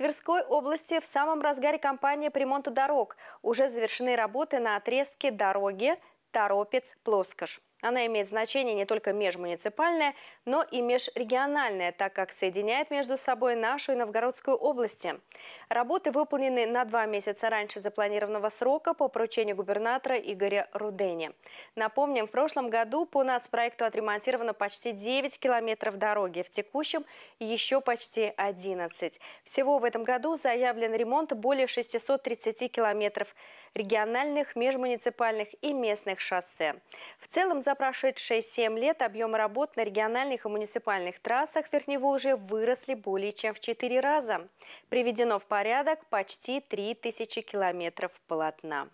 Тверской области в самом разгаре кампания по ремонту дорог. Уже завершены работы на отрезке дороги Торопец-Плоскошь. Она имеет значение не только межмуниципальное, но и межрегиональное, так как соединяет между собой нашу и Новгородскую области. Работы выполнены на два месяца раньше запланированного срока по поручению губернатора Игоря Рудени. Напомним, в прошлом году по нацпроекту отремонтировано почти 9 километров дороги, в текущем еще почти 11. Всего в этом году заявлен ремонт более 630 километров региональных, межмуниципальных и местных шоссе. В целом за за прошедшие 7 лет объемы работ на региональных и муниципальных трассах Верхневолжья выросли более чем в 4 раза. Приведено в порядок почти 3000 километров полотна.